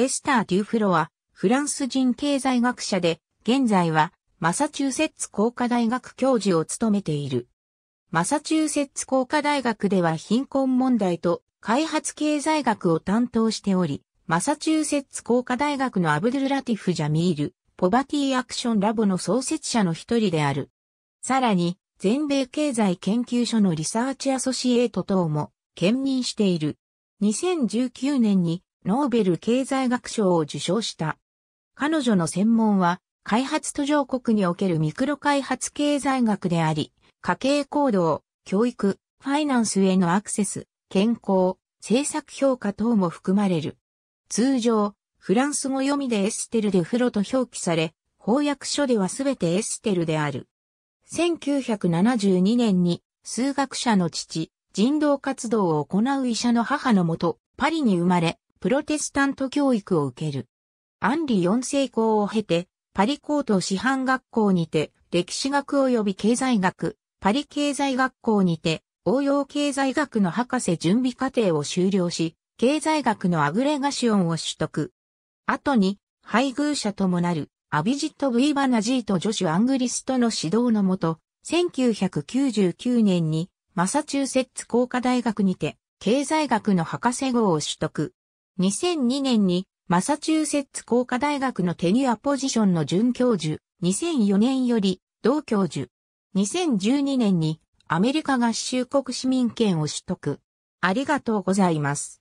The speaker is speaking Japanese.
エスター・デュフロは、フランス人経済学者で、現在は、マサチューセッツ工科大学教授を務めている。マサチューセッツ工科大学では貧困問題と開発経済学を担当しており、マサチューセッツ工科大学のアブドゥルラティフ・ジャミール、ポバティアクションラボの創設者の一人である。さらに、全米経済研究所のリサーチアソシエイト等も兼任している。2019年にノーベル経済学賞を受賞した。彼女の専門は、開発途上国におけるミクロ開発経済学であり、家計行動、教育、ファイナンスへのアクセス、健康、政策評価等も含まれる。通常、フランス語読みでエステルでフロと表記され、翻訳書ではすべてエステルである。1972年に数学者の父、人道活動を行う医者の母のもと、パリに生まれ、プロテスタント教育を受ける。アンリ4世功を経て、パリ高等師範学校にて、歴史学及び経済学、パリ経済学校にて、応用経済学の博士準備課程を修了し、経済学のアグレガシオンを取得。後に、配偶者ともなる、アビジット・ブイバナジート・ジョシュ・アングリストの指導のもと、1999年に、マサチューセッツ工科大学にて、経済学の博士号を取得。2002年にマサチューセッツ工科大学のテニアポジションの准教授、2004年より同教授。2012年にアメリカ合衆国市民権を取得。ありがとうございます。